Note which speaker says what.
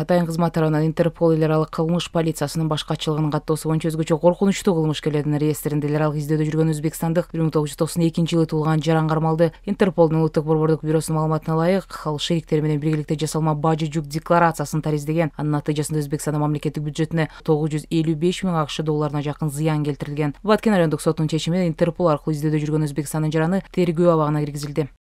Speaker 1: атайын кызмат тараынан интерпол эл аралык кылмыш полициясынын башкачлынын каттоос боюнча өгөчө коркунучтуу кылмышкерлердин реестринде эл аралык издөөдө жүргөн өзбекстндык бир миң тогуз жүз токсон экинчи жылы туулган жаран кармалды интерполдун улуттук борбордук бюросунун маалыматына ылйык ал шериктери менен биргеликте жасалма бажы жүк декларациясын тариздеген анын натыйжсында өзбекстандын мамлекеттик бюджетине тогуз жүз элүү беш миң акш долларына жакын зыян келтирилген баткен райондук сотунун чечими интерпол аркылуу издөөдө жүргөн өзбекстандын жараны тергөө абагына киргизилди